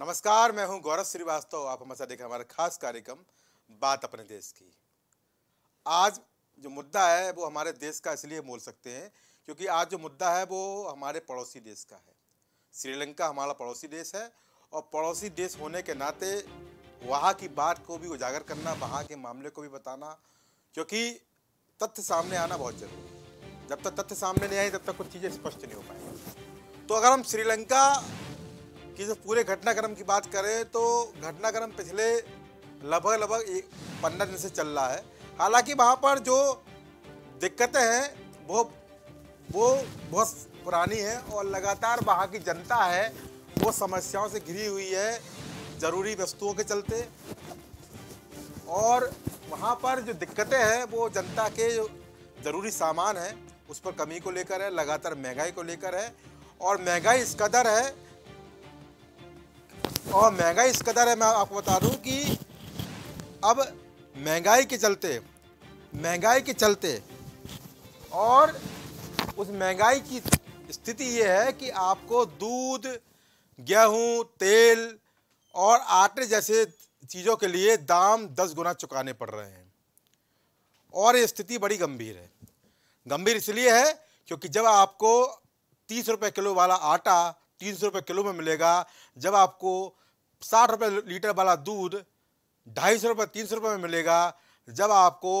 नमस्कार मैं हूं गौरव श्रीवास्तव आप हमारे साथ देखें हमारा खास कार्यक्रम बात अपने देश की आज जो मुद्दा है वो हमारे देश का इसलिए बोल सकते हैं क्योंकि आज जो मुद्दा है वो हमारे पड़ोसी देश का है श्रीलंका हमारा पड़ोसी देश है और पड़ोसी देश होने के नाते वहाँ की बात को भी उजागर करना वहाँ के मामले को भी बताना क्योंकि तथ्य सामने आना बहुत जरूरी है जब तक तथ्य सामने नहीं आए तब तक कुछ चीज़ें स्पष्ट नहीं हो पाएंगी तो अगर हम श्रीलंका कि जो पूरे घटनाक्रम की बात करें तो घटनाक्रम पिछले लगभग लगभग पंद्रह दिन से चल रहा है हालांकि वहाँ पर जो दिक्कतें हैं वो वो बहुत पुरानी है और लगातार वहाँ की जनता है वो समस्याओं से घिरी हुई है ज़रूरी वस्तुओं के चलते और वहाँ पर जो दिक्कतें हैं वो जनता के ज़रूरी सामान है उस पर कमी को लेकर है लगातार महंगाई को लेकर है और महंगाई इस कदर है और महंगाई इस कदर है मैं आपको बता दूँ कि अब महंगाई के चलते महंगाई के चलते और उस महंगाई की स्थिति ये है कि आपको दूध गेहूँ तेल और आटे जैसे चीज़ों के लिए दाम दस गुना चुकाने पड़ रहे हैं और ये स्थिति बड़ी गंभीर है गंभीर इसलिए है क्योंकि जब आपको तीस रुपये किलो वाला आटा तीन सौ रुपये किलो में मिलेगा जब आपको साठ रुपये लीटर वाला दूध ढाई सौ रुपये तीन सौ रुपये में मिलेगा जब आपको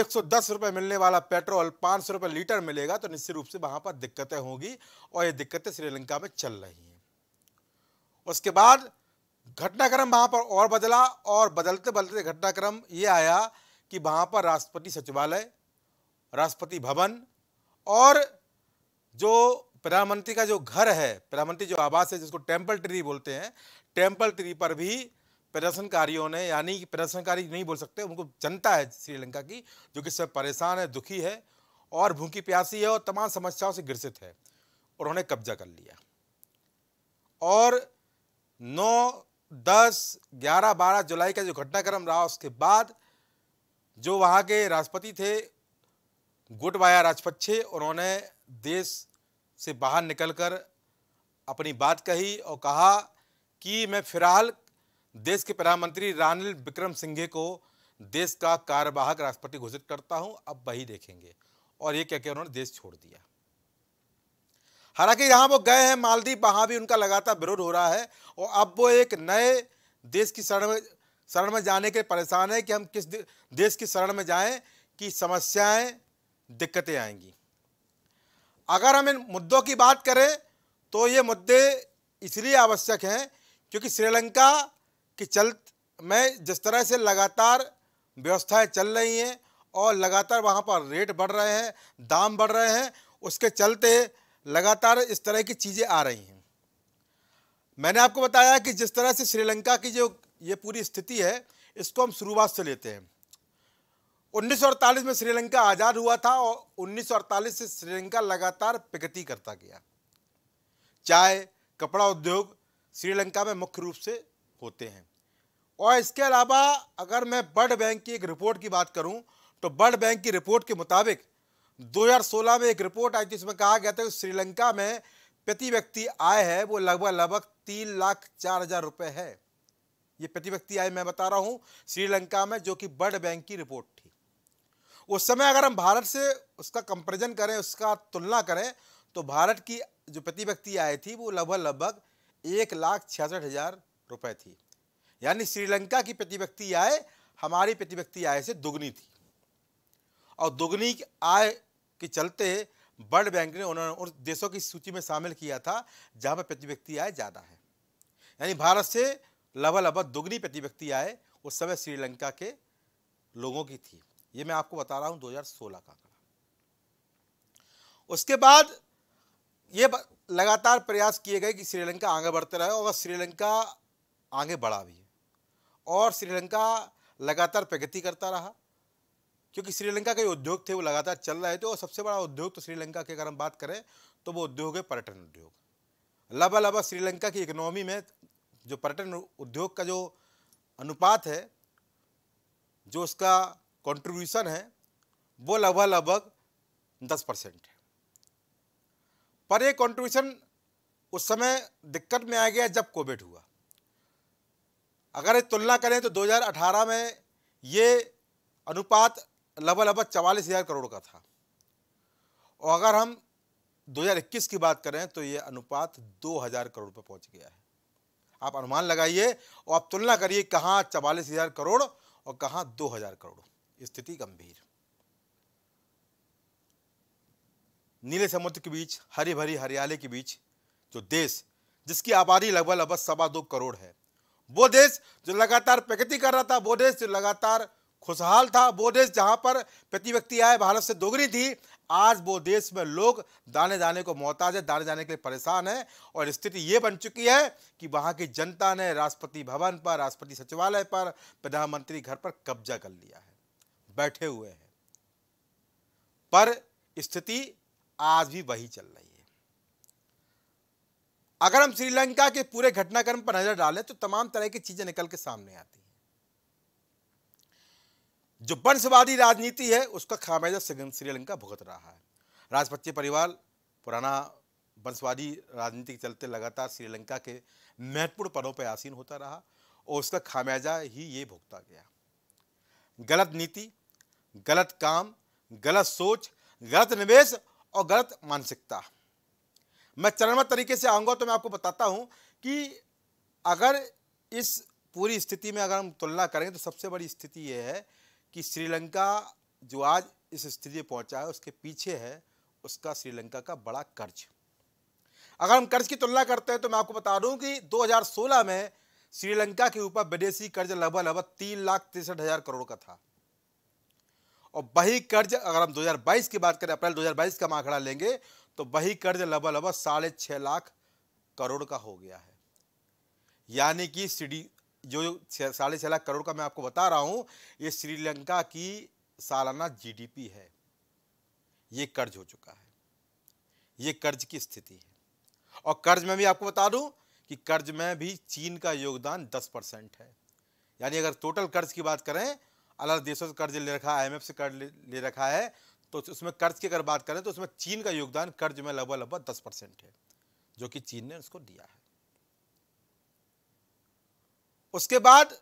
एक सौ दस रुपये मिलने वाला पेट्रोल पाँच सौ रुपये लीटर मिलेगा तो निश्चित रूप से वहाँ पर दिक्कतें होंगी और ये दिक्कतें श्रीलंका में चल रही हैं उसके बाद घटनाक्रम वहाँ पर और बदला और बदलते बदलते घटनाक्रम ये आया कि वहाँ पर राष्ट्रपति सचिवालय राष्ट्रपति भवन और जो प्रधानमंत्री का जो घर है प्रधानमंत्री जो आवास है जिसको टेम्पल ट्री बोलते हैं टेम्पल ट्री पर भी प्रदर्शनकारियों ने यानी कि प्रदर्शनकारी नहीं बोल सकते उनको जनता है श्रीलंका की जो कि सब परेशान है दुखी है और भूखी प्यासी है और तमाम समस्याओं से ग्रसित है उन्होंने कब्जा कर लिया और 9, 10, 11, 12 जुलाई का जो घटनाक्रम रहा उसके बाद जो वहाँ के राष्ट्रपति थे गुटबाया राजपक्षे उन्होंने देश से बाहर निकलकर अपनी बात कही और कहा कि मैं फिलहाल देश के प्रधानमंत्री रानिल विक्रम सिंघे को देश का कार्यवाहक राष्ट्रपति घोषित करता हूं अब वही देखेंगे और ये कहकर उन्होंने देश छोड़ दिया हालांकि यहां वो गए हैं मालदीप वहां भी उनका लगातार विरोध हो रहा है और अब वो एक नए देश की शरण में शरण में जाने के परेशान है कि हम किस देश की शरण में जाएं कि समस्याएं दिक्कतें आएंगी अगर हम इन मुद्दों की बात करें तो ये मुद्दे इसलिए आवश्यक हैं क्योंकि श्रीलंका की चल में जिस तरह से लगातार व्यवस्थाएं चल रही हैं और लगातार वहाँ पर रेट बढ़ रहे हैं दाम बढ़ रहे हैं उसके चलते लगातार इस तरह की चीज़ें आ रही हैं मैंने आपको बताया कि जिस तरह से श्रीलंका की जो ये पूरी स्थिति है इसको हम शुरुआत से लेते हैं 1948 में श्रीलंका आज़ाद हुआ था और 1948 से श्रीलंका लगातार प्रगति करता गया चाय कपड़ा उद्योग श्रीलंका में मुख्य रूप से होते हैं और इसके अलावा अगर मैं वर्ल्ड बैंक की एक रिपोर्ट की बात करूं तो वर्ल्ड बैंक की रिपोर्ट के मुताबिक 2016 में एक रिपोर्ट आई थी जिसमें कहा गया था कि श्रीलंका में प्रति व्यक्ति आय है वो लगभग लगभग तीन लाख चार हज़ार रुपये है ये प्रति व्यक्ति आय मैं बता रहा हूँ श्रीलंका में जो कि वर्ल्ड बैंक की रिपोर्ट थी उस समय अगर हम भारत से उसका कंपेरिजन करें उसका तुलना करें तो भारत की जो प्रति व्यक्ति आय थी वो लगभग लगभग एक लाख छियासठ हज़ार रुपये थी यानी श्रीलंका की प्रति व्यक्ति आय हमारी प्रति व्यक्ति आय से दुगनी थी और दुगनी आय के चलते वर्ल्ड बैंक ने उन्होंने उन देशों की सूची में शामिल किया था जहाँ पर प्रति व्यक्ति आय ज़्यादा है यानी भारत से लगभग लगभग दुगनी प्रति व्यक्ति आय उस समय श्रीलंका के लोगों की थी ये मैं आपको बता रहा हूं 2016 का आंकड़ा उसके बाद ये लगातार प्रयास किए गए कि श्रीलंका आगे बढ़ते रहे और श्रीलंका आगे बढ़ा भी और श्रीलंका लगातार प्रगति करता रहा क्योंकि श्रीलंका के उद्योग थे वो लगातार चल रहे थे और सबसे बड़ा उद्योग तो श्रीलंका के अगर हम बात करें तो वो उद्योग है पर्यटन उद्योग लबा लबा श्रीलंका की इकोनॉमी में जो पर्यटन उद्योग का जो अनुपात है जो उसका कंट्रीब्यूशन है वो लगभग लगभग दस परसेंट है पर ये कंट्रीब्यूशन उस समय दिक्कत में आ गया जब कोविड हुआ अगर तुलना करें तो 2018 में ये अनुपात लगभग लगभग चवालीस हज़ार करोड़ का था और अगर हम 2021 की बात करें तो ये अनुपात 2000 करोड़ पर पहुंच गया है आप अनुमान लगाइए और आप तुलना करिए कहाँ चवालीस हज़ार करोड़ और कहाँ 2000 करोड़ स्थिति गंभीर नीले समुद्र के बीच हरी भरी हरियाली के बीच जो देश जिसकी आबादी लगभग लगभग सवा दो करोड़ है वो देश जो लगातार प्रगति कर रहा था वो देश जो लगातार खुशहाल था वो देश जहां पर प्रति व्यक्ति आय भारत से दोगुनी थी आज वो देश में लोग दाने दाने को मोहताज है दाने जाने के लिए परेशान है और स्थिति ये बन चुकी है कि वहां की जनता ने राष्ट्रपति भवन पर राष्ट्रपति सचिवालय पर प्रधानमंत्री घर पर कब्जा कर लिया है बैठे हुए हैं पर स्थिति आज भी वही चल रही है अगर हम श्रीलंका के पूरे घटनाक्रम पर नजर डालें तो तमाम तरह की चीजें निकल के सामने आती हैं जो वंशवादी राजनीति है उसका खामियाजा श्रीलंका भुगत रहा है राजपक्षी परिवार पुराना वंशवादी राजनीति के चलते लगातार श्रीलंका के महत्वपूर्ण पदों पर आसीन होता रहा और उसका खामियाजा ही ये भुगता गया गलत नीति गलत काम गलत सोच गलत निवेश और गलत मानसिकता मैं चरणबद्ध तरीके से आऊँगा तो मैं आपको बताता हूँ कि अगर इस पूरी स्थिति में अगर हम तुलना करेंगे तो सबसे बड़ी स्थिति यह है कि श्रीलंका जो आज इस स्थिति पहुंचा है उसके पीछे है उसका श्रीलंका का बड़ा कर्ज अगर हम कर्ज की तुलना करते हैं तो मैं आपको बता दूं कि 2016 में श्रीलंका के ऊपर विदेशी कर्ज लगभग लगभग तीन लाख तिरसठ हज़ार करोड़ का था और बही कर्ज अगर हम 2022 की बात करें अप्रैल 2022 का आंकड़ा लेंगे तो बही कर्ज लगभग लगभग साढ़े छः लाख करोड़ का हो गया है यानी कि सीडी जो साढ़े छः लाख करोड़ का मैं आपको बता रहा हूँ ये श्रीलंका की सालाना जीडीपी है ये कर्ज हो चुका है ये कर्ज की स्थिति है और कर्ज में भी आपको बता दूं कि कर्ज में भी चीन का योगदान दस है यानी अगर टोटल कर्ज की बात करें अलग देशों से कर्ज ले रखा है आई से कर्ज ले रखा है तो उसमें कर्ज की अगर बात करें तो उसमें चीन का योगदान कर्ज में लगभग लगभग दस परसेंट है जो कि चीन ने उसको दिया है उसके बाद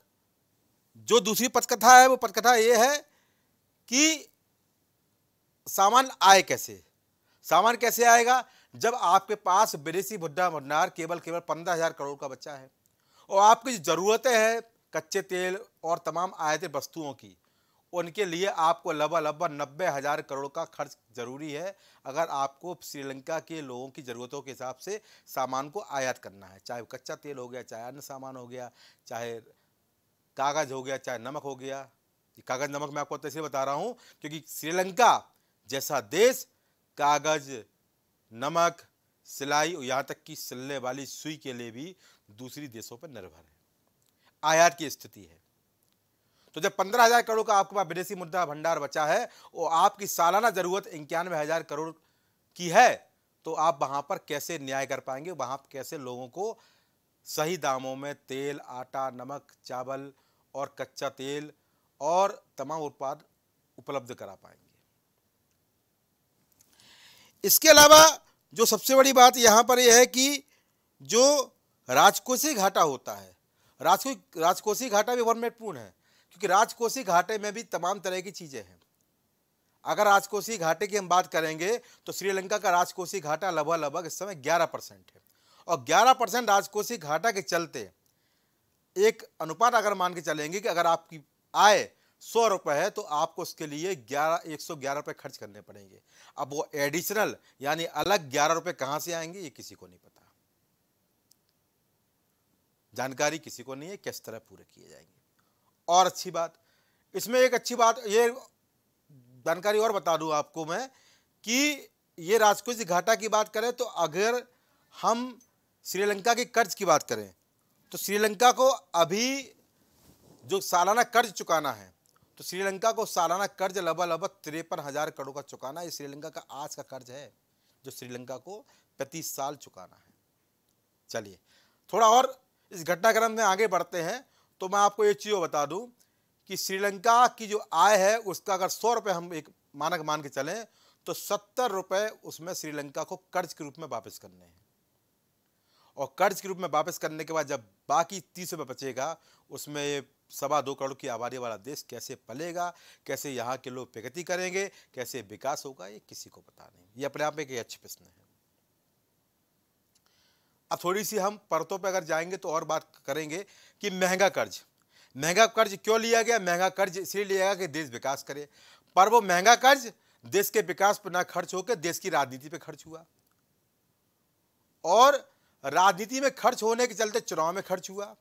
जो दूसरी पथकथा है वो पथकथा ये है कि सामान आए कैसे सामान कैसे आएगा जब आपके पास विदेशी भुड्डा भंडार केवल केवल पंद्रह हजार करोड़ का बच्चा है और आपकी जो ज़रूरतें हैं कच्चे तेल और तमाम आयत वस्तुओं की उनके लिए आपको लगभग लगभग नब्बे हज़ार करोड़ का खर्च ज़रूरी है अगर आपको श्रीलंका के लोगों की ज़रूरतों के हिसाब से सामान को आयात करना है चाहे कच्चा तेल हो गया चाहे अन्य सामान हो गया चाहे कागज़ हो गया चाहे नमक हो गया कागज़ नमक मैं आपको तैसे बता रहा हूँ क्योंकि श्रीलंका जैसा देश कागज़ नमक सिलाई और यहाँ तक कि सिलने वाली सुई के लिए भी दूसरी देशों पर निर्भर है आयात की स्थिति है तो जब पंद्रह हजार करोड़ का आपके पास विदेशी मुद्रा भंडार बचा है वो आपकी सालाना जरूरत इक्यानवे हजार करोड़ की है तो आप वहां पर कैसे न्याय कर पाएंगे वहां कैसे लोगों को सही दामों में तेल आटा नमक चावल और कच्चा तेल और तमाम उत्पाद उपलब्ध करा पाएंगे इसके अलावा जो सबसे बड़ी बात यहां पर यह है कि जो राजकोषीय घाटा होता है राजको राजकोषी घाटा भी बहुत महत्वपूर्ण है क्योंकि राजकोषी घाटे में भी तमाम तरह की चीज़ें हैं अगर राजकोषी घाटे की हम बात करेंगे तो श्रीलंका का राजकोषी घाटा लगभग लगभग इस समय 11 परसेंट है और 11 परसेंट राजकोषी घाटा के चलते एक अनुपात अगर मान के चलेंगे कि अगर आपकी आय सौ रुपये है तो आपको उसके लिए ग्यारह एक सौ ग्यारह रुपये खर्च करने पड़ेंगे अब वो एडिशनल यानी अलग ग्यारह रुपये कहाँ से आएंगे ये किसी को नहीं पता जानकारी किसी को नहीं है किस तरह पूरे किए जाएंगे और अच्छी बात इसमें एक अच्छी बात ये जानकारी और बता दूँ आपको मैं कि ये राजकोष घाटा की बात करें तो अगर हम श्रीलंका के कर्ज की बात करें तो श्रीलंका को अभी जो सालाना कर्ज चुकाना है तो श्रीलंका को सालाना कर्ज लगभग लगभग तिरपन हज़ार करोड़ का चुकाना ये श्रीलंका का आज का कर्ज है जो श्रीलंका को प्रति साल चुकाना है चलिए थोड़ा और इस घटनाक्रम में आगे बढ़ते हैं तो मैं आपको ये चीज़ बता दूं कि श्रीलंका की जो आय है उसका अगर सौ रुपये हम एक मानक मान के चलें तो सत्तर रुपये उसमें श्रीलंका को कर्ज के रूप में वापस करने हैं और कर्ज के रूप में वापस करने के बाद जब बाकी तीस रुपये बचेगा उसमें सवा दो करोड़ की आबादी वाला देश कैसे पलेगा कैसे यहाँ के लोग प्रगति करेंगे कैसे विकास होगा ये किसी को पता नहीं ये अपने आप में एक अच्छे प्रश्न है अब थोड़ी सी हम परतों पर अगर जाएंगे तो और बात करेंगे कि महंगा कर्ज महंगा कर्ज क्यों लिया गया महंगा कर्ज इसलिए लिया गया कि देश विकास करे पर वो महंगा कर्ज देश के विकास पर ना खर्च होकर देश की राजनीति पर खर्च हुआ और राजनीति में खर्च होने के चलते चुनाव में खर्च हुआ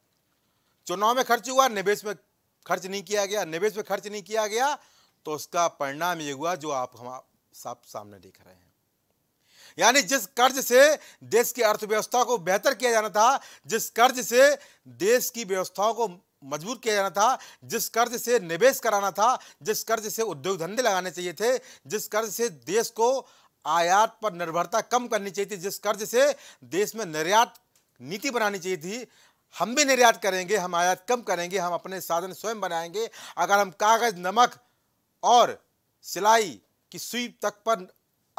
चुनाव में खर्च हुआ निवेश में खर्च नहीं किया गया निवेश में खर्च नहीं किया गया तो उसका परिणाम ये हुआ जो आप हम आप सामने देख रहे हैं यानी जिस कर्ज से देश की अर्थव्यवस्था को बेहतर किया जाना था जिस कर्ज से देश की व्यवस्थाओं को मजबूत किया जाना था जिस कर्ज से निवेश कराना था जिस कर्ज से उद्योग धंधे लगाने चाहिए थे जिस कर्ज से देश को आयात पर निर्भरता कम करनी चाहिए थी जिस कर्ज से देश में निर्यात नीति बनानी चाहिए थी हम भी निर्यात करेंगे हम आयात कम करेंगे हम अपने साधन स्वयं बनाएंगे अगर हम कागज़ नमक और सिलाई की सुई तक पर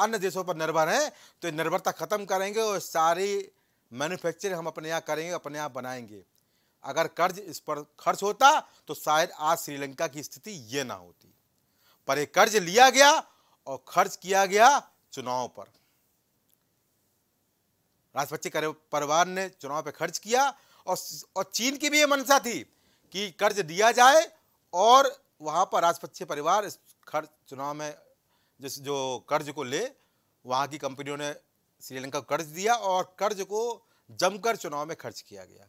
अन्य देशों पर निर्भर हैं तो निर्भरता ख़त्म करेंगे और सारी मैन्युफैक्चर हम अपने यहाँ करेंगे अपने यहाँ बनाएंगे अगर कर्ज इस पर खर्च होता तो शायद आज श्रीलंका की स्थिति ये ना होती पर एक कर्ज लिया गया और खर्च किया गया चुनाव पर राजपक्षे परिवार ने चुनाव पर खर्च किया और और चीन की भी ये मंशा थी कि कर्ज दिया जाए और वहाँ पर राजपक्षी परिवार इस खर्च चुनाव में जिस जो कर्ज को ले वहाँ की कंपनियों ने श्रीलंका को कर्ज दिया और कर्ज को जमकर चुनाव में खर्च किया गया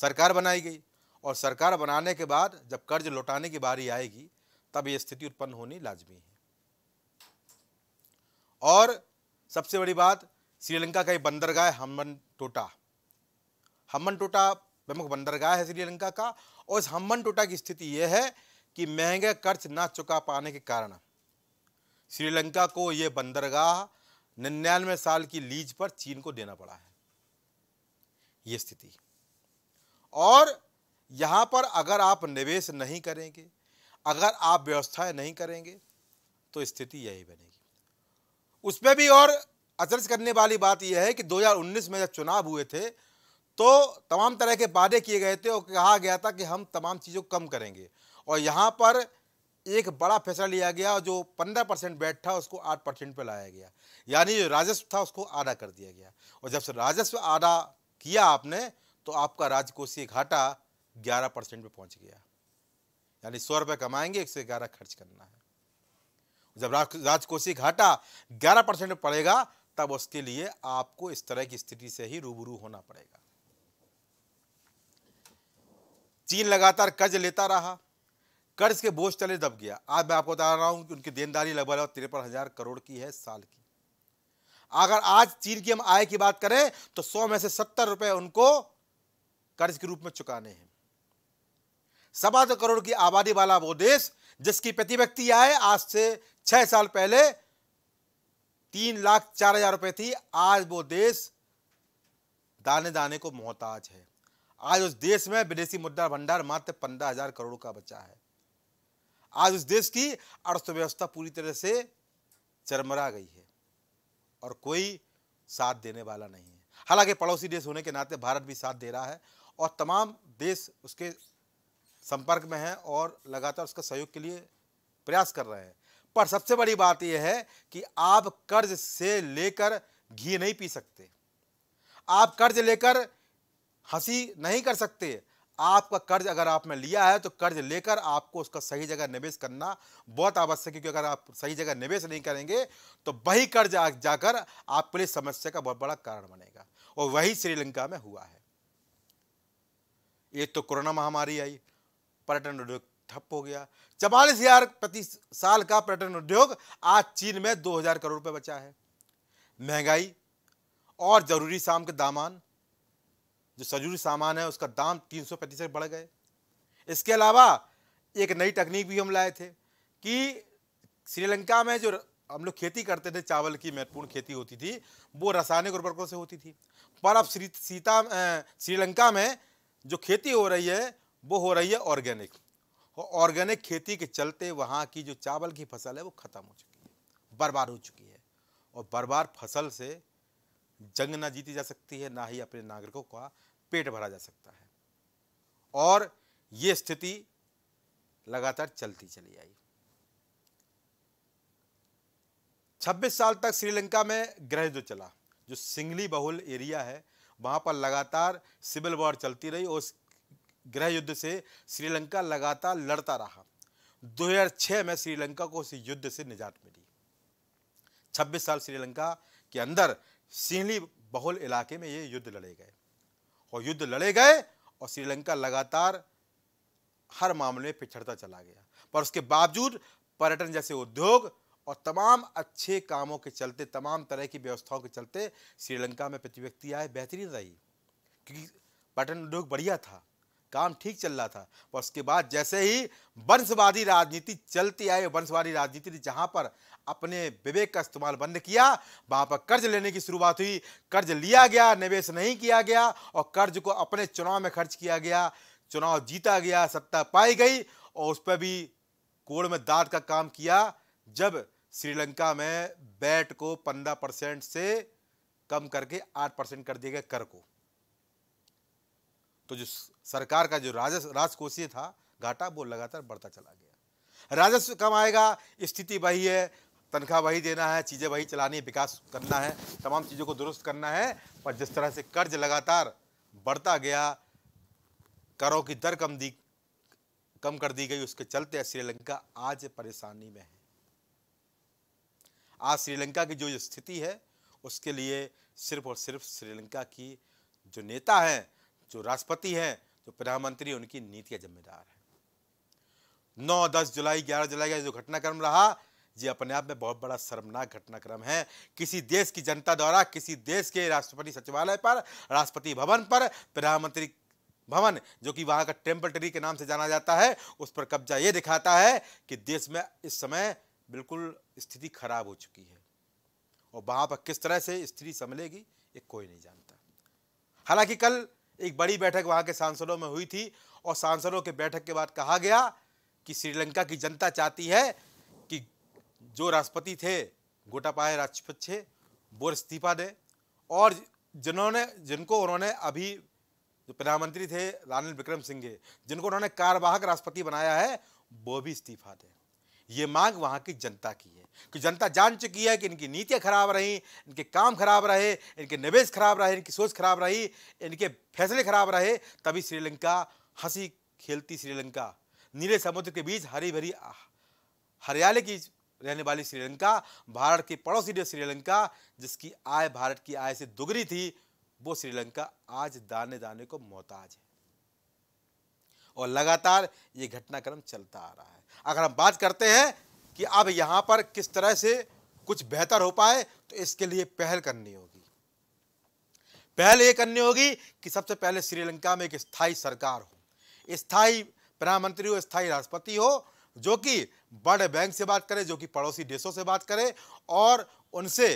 सरकार बनाई गई और सरकार बनाने के बाद जब कर्ज लौटाने की बारी आएगी तब ये स्थिति उत्पन्न होनी लाजमी है और सबसे बड़ी बात श्रीलंका का एक बंदरगाह है हमन टोटा हमन टोटा प्रमुख बंदरगाह है श्रीलंका का और इस हमन टोटा की स्थिति यह है कि महंगे कर्ज ना चुका पाने के कारण श्रीलंका को ये बंदरगाह निन्यानवे साल की लीज पर चीन को देना पड़ा है ये स्थिति और यहाँ पर अगर आप निवेश नहीं करेंगे अगर आप व्यवस्थाएं नहीं करेंगे तो स्थिति यही बनेगी उसमें भी और अचरज करने वाली बात यह है कि 2019 में जब चुनाव हुए थे तो तमाम तरह के वादे किए गए थे और कहा गया था कि हम तमाम चीज़ों कम करेंगे और यहाँ पर एक बड़ा फैसला लिया गया जो पंद्रह परसेंट बैठ था उसको आठ परसेंट पर लाया गया यानी जो राजस्व था उसको आधा कर दिया गया और जब से राजस्व आधा किया आपने तो आपका राजकोषीय घाटा ग्यारह परसेंट पर पहुँच गया यानी सौ रुपये कमाएंगे एक सौ ग्यारह खर्च करना है जब राजकोषीय घाटा ग्यारह परसेंट पड़ेगा तब उसके लिए आपको इस तरह की स्थिति से ही रूबरू होना पड़ेगा चीन लगातार कर्ज लेता रहा कर्ज के बोझ तले दब गया आज मैं आपको बता रहा हूं कि उनकी देनदारी लगभग तिरपन हजार करोड़ की है साल की अगर आज चीन की हम आय की बात करें तो सौ में से सत्तर रुपए उनको कर्ज के रूप में चुकाने हैं सवा दो करोड़ की आबादी वाला वो देश जिसकी प्रति व्यक्ति आय आज से छह साल पहले तीन लाख चार हजार रुपए थी आज वो देश दाने दाने को मोहताज है आज उस देश में विदेशी मुद्रा भंडार मात्र पंद्रह हजार करोड़ का बचा है आज उस देश की अर्थव्यवस्था पूरी तरह से चरमरा गई है और कोई साथ देने वाला नहीं है हालांकि पड़ोसी देश होने के नाते भारत भी साथ दे रहा है और तमाम देश उसके संपर्क में हैं और लगातार उसका सहयोग के लिए प्रयास कर रहे हैं पर सबसे बड़ी बात यह है कि आप कर्ज से लेकर घी नहीं पी सकते आप कर्ज लेकर हंसी नहीं कर सकते आपका कर्ज अगर आपने लिया है तो कर्ज लेकर आपको उसका सही जगह निवेश करना बहुत आवश्यक है क्योंकि अगर आप सही जगह निवेश नहीं करेंगे तो वही कर्ज जाकर आपके लिए समस्या का बहुत बड़ा कारण बनेगा और वही श्रीलंका में हुआ है ये तो कोरोना महामारी आई पर्यटन उद्योग ठप हो गया चवालीस हजार प्रति साल का पर्यटन उद्योग आज चीन में दो करोड़ रुपये बचा है महंगाई और जरूरी शाम के दामान जो सजूरी सामान है उसका दाम तीन सौ प्रतिशत बढ़ गए इसके अलावा एक नई तकनीक भी हम लाए थे कि श्रीलंका में जो हम लोग खेती करते थे चावल की महत्वपूर्ण खेती होती थी वो रासायनिक उर्वरकों से होती थी पर अब श्री सीता श्रीलंका में जो खेती हो रही है वो हो रही है ऑर्गेनिक और ऑर्गेनिक खेती के चलते वहाँ की जो चावल की फसल है वो ख़त्म हो चुकी है बर्बाद हो चुकी है और बर्बाद फसल से जंग ना जीती जा सकती है ना ही अपने नागरिकों का पेट भरा जा सकता है और ये स्थिति लगातार चलती चली आई 26 साल तक श्रीलंका में ग्रह जो चला जो सिंगली बहुल एरिया है वहां पर लगातार सिविल वॉर चलती रही और गृह युद्ध से श्रीलंका लगातार लड़ता रहा 2006 में श्रीलंका को उस युद्ध से निजात मिली 26 साल श्रीलंका के अंदर सिंगली बहुल इलाके में ये युद्ध लड़े गए और युद्ध लड़े गए और श्रीलंका लगातार हर मामले में पिछड़ता चला गया पर उसके बावजूद पर्यटन जैसे उद्योग और तमाम अच्छे कामों के चलते तमाम तरह की व्यवस्थाओं के चलते श्रीलंका में प्रति व्यक्ति आय बेहतरीन रही क्योंकि पर्यटन उद्योग बढ़िया था काम ठीक चल रहा था और उसके बाद जैसे ही वंशवादी राजनीति चलती आई वंशवादी राजनीति ने जहाँ पर अपने विवेक का इस्तेमाल बंद किया वहाँ पर कर्ज लेने की शुरुआत हुई कर्ज लिया गया निवेश नहीं किया गया और कर्ज को अपने चुनाव में खर्च किया गया चुनाव जीता गया सत्ता पाई गई और उस पर भी कोड़ में दाद का काम किया जब श्रीलंका में बैट को पंद्रह परसेंट से कम करके आठ परसेंट कर दिया गया कर को तो जो सरकार का जो राजस्व राजकोषीय था घाटा वो लगातार बढ़ता चला गया राजस्व कम आएगा स्थिति वही है तनख्वाह वही देना है चीज़ें वही चलानी है विकास करना है तमाम चीज़ों को दुरुस्त करना है पर जिस तरह से कर्ज लगातार बढ़ता गया करों की दर कम दी कम कर दी गई उसके चलते श्रीलंका आज परेशानी में है आज श्रीलंका की जो स्थिति है उसके लिए सिर्फ और सिर्फ श्रीलंका की जो नेता हैं जो राष्ट्रपति हैं जो प्रधानमंत्री उनकी नीतियां जिम्मेदार है नौ दस जुलाई ग्यारह जुलाई का जो घटनाक्रम रहा ये अपने आप में बहुत बड़ा शर्मनाक घटनाक्रम है किसी देश की जनता द्वारा किसी देश के राष्ट्रपति सचिवालय पर राष्ट्रपति भवन पर प्रधानमंत्री भवन जो कि वहां का टेम्पल ट्री के नाम से जाना जाता है उस पर कब्जा ये दिखाता है कि देश में इस समय बिल्कुल स्थिति खराब हो चुकी है और वहां पर किस तरह से स्थिति संभलेगी ये कोई नहीं जानता हालांकि कल एक बड़ी बैठक वहां के सांसदों में हुई थी और सांसदों के बैठक के बाद कहा गया कि श्रीलंका की जनता चाहती है कि जो राष्ट्रपति थे गोटापाए राजपक्षे वो इस्तीफा दें और जिन्होंने जिनको उन्होंने अभी जो प्रधानमंत्री थे रानिल विक्रम सिंह जिनको उन्होंने कार्यवाहक राष्ट्रपति बनाया है वो भी इस्तीफा दें ये मांग वहाँ की जनता की है कि जनता जान चुकी है कि इनकी नीतियाँ खराब रहीं इनके काम खराब रहे इनके निवेश खराब रहे इनकी सोच खराब रही इनके फैसले खराब रहे तभी श्रीलंका हंसी खेलती श्रीलंका नीले समुद्र के बीच हरी भरी हरियाली की रहने वाली श्रीलंका भारत के पड़ोसी देश श्रीलंका जिसकी आय भारत की आय से दुगरी थी वो श्रीलंका आज दाने दाने को मोहताज है और लगातार ये घटनाक्रम चलता आ रहा है अगर हम बात करते हैं कि अब यहाँ पर किस तरह से कुछ बेहतर हो पाए तो इसके लिए पहल करनी होगी पहल ये करनी होगी कि सबसे पहले श्रीलंका में एक स्थायी सरकार हो स्थायी प्रधानमंत्री हो स्थायी राष्ट्रपति हो जो कि वर्ल्ड बैंक से बात करे जो कि पड़ोसी देशों से बात करे और उनसे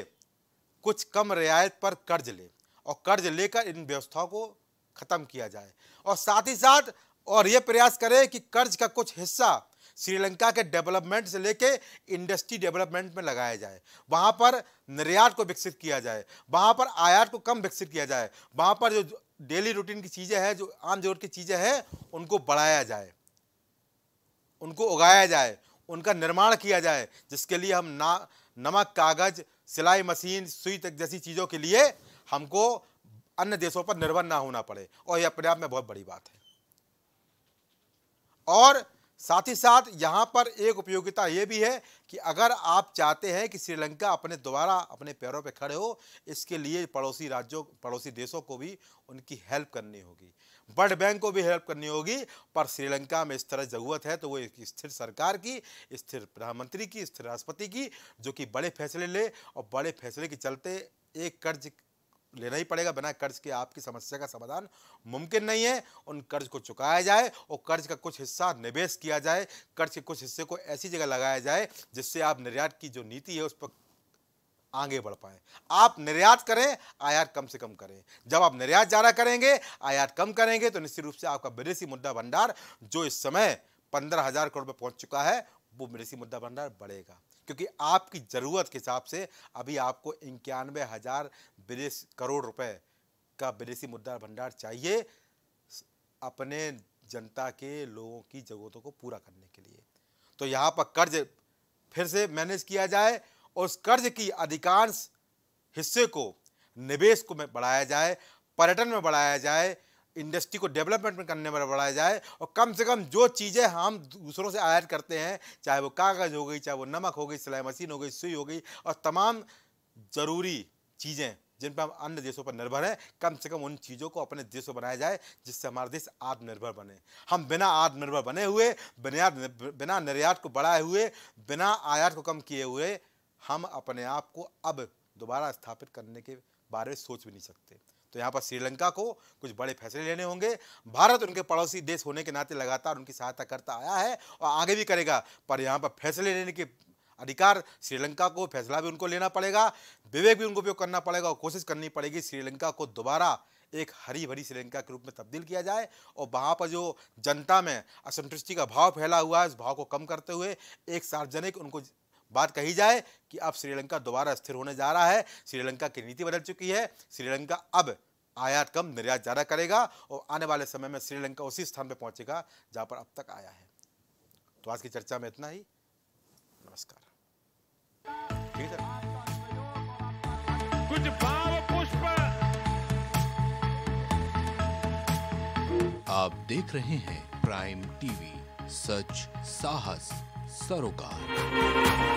कुछ कम रियायत पर कर्ज ले और कर्ज लेकर इन व्यवस्थाओं को ख़त्म किया जाए और साथ ही साथ और ये प्रयास करें कि कर्ज का कुछ हिस्सा श्रीलंका के डेवलपमेंट से लेके इंडस्ट्री डेवलपमेंट में लगाया जाए वहाँ पर निर्यात को विकसित किया जाए वहाँ पर आयात को कम विकसित किया जाए वहाँ पर जो डेली रूटीन की चीज़ें हैं जो आम जरूरत की चीज़ें हैं उनको बढ़ाया जाए उनको उगाया जाए उनका निर्माण किया जाए जिसके लिए हम ना नमक कागज़ सिलाई मशीन सुई तक जैसी चीज़ों के लिए हमको अन्य देशों पर निर्भर ना होना पड़े और यह अपने आप में बहुत बड़ी बात है और साथ ही साथ यहाँ पर एक उपयोगिता ये भी है कि अगर आप चाहते हैं कि श्रीलंका अपने दोबारा अपने पैरों पर पे खड़े हो इसके लिए पड़ोसी राज्यों पड़ोसी देशों को भी उनकी हेल्प करनी होगी वर्ल्ड बैंक को भी हेल्प करनी होगी पर श्रीलंका में इस तरह ज़रूरत है तो वो एक स्थिर सरकार की स्थिर प्रधानमंत्री की स्थिर राष्ट्रपति की जो कि बड़े फैसले ले और बड़े फैसले के चलते एक कर्ज लेना ही पड़ेगा बिना कर्ज के आपकी समस्या का समाधान मुमकिन नहीं है उन कर्ज को चुकाया जाए और कर्ज का कुछ हिस्सा निवेश किया जाए कर्ज के कुछ हिस्से को ऐसी जगह लगाया जाए जिससे आप निर्यात की जो नीति है उस पर आगे बढ़ पाए आप निर्यात करें आयात कम से कम करें जब आप निर्यात ज़्यादा करेंगे आयात कम करेंगे तो निश्चित रूप से आपका विदेशी मुद्रा भंडार जो इस समय पंद्रह हजार करोड़ में पहुंच चुका है वो विदेशी मुद्दा भंडार बढ़ेगा क्योंकि आपकी ज़रूरत के हिसाब से अभी आपको इक्यानवे हज़ार विदेश करोड़ रुपए का विदेशी मुद्रा भंडार चाहिए अपने जनता के लोगों की ज़रूरतों को पूरा करने के लिए तो यहाँ पर कर्ज फिर से मैनेज किया जाए और उस कर्ज की अधिकांश हिस्से को निवेश को में बढ़ाया जाए पर्यटन में बढ़ाया जाए इंडस्ट्री को डेवलपमेंट में करने में बढ़ाया जाए और कम से कम जो चीज़ें हम दूसरों से आयात करते हैं चाहे वो कागज़ हो गई चाहे वो नमक हो गई सिलाई मशीन हो गई सुई हो गई और तमाम ज़रूरी चीज़ें जिन पर हम अन्य देशों पर निर्भर हैं कम से कम उन चीज़ों को अपने देश में बनाया जाए जिससे हमारा देश आत्मनिर्भर बने हम बिना आत्मनिर्भर बने हुए बिना बिना निर्यात को बढ़ाए हुए बिना आयात को कम किए हुए हम अपने आप को अब दोबारा स्थापित करने के बारे में सोच भी नहीं सकते तो यहाँ पर श्रीलंका को कुछ बड़े फैसले लेने होंगे भारत उनके पड़ोसी देश होने के नाते लगातार उनकी सहायता करता आया है और आगे भी करेगा पर यहाँ पर फैसले लेने के अधिकार श्रीलंका को फैसला भी उनको लेना पड़ेगा विवेक भी उनको उपयोग करना पड़ेगा और कोशिश करनी पड़ेगी श्रीलंका को दोबारा एक हरी भरी श्रीलंका के रूप में तब्दील किया जाए और वहाँ पर जो जनता में असंतुष्टि का भाव फैला हुआ है उस भाव को कम करते हुए एक सार्वजनिक उनको बात कही जाए कि अब श्रीलंका दोबारा स्थिर होने जा रहा है श्रीलंका की नीति बदल चुकी है श्रीलंका अब आयात कम निर्यात ज़्यादा करेगा और आने वाले समय में श्रीलंका उसी स्थान पर पहुंचेगा जहाँ पर अब तक आया है तो आज की चर्चा में इतना ही नमस्कार कुछ भाव पुष्प आप देख रहे हैं प्राइम टीवी सच साहस सरोकार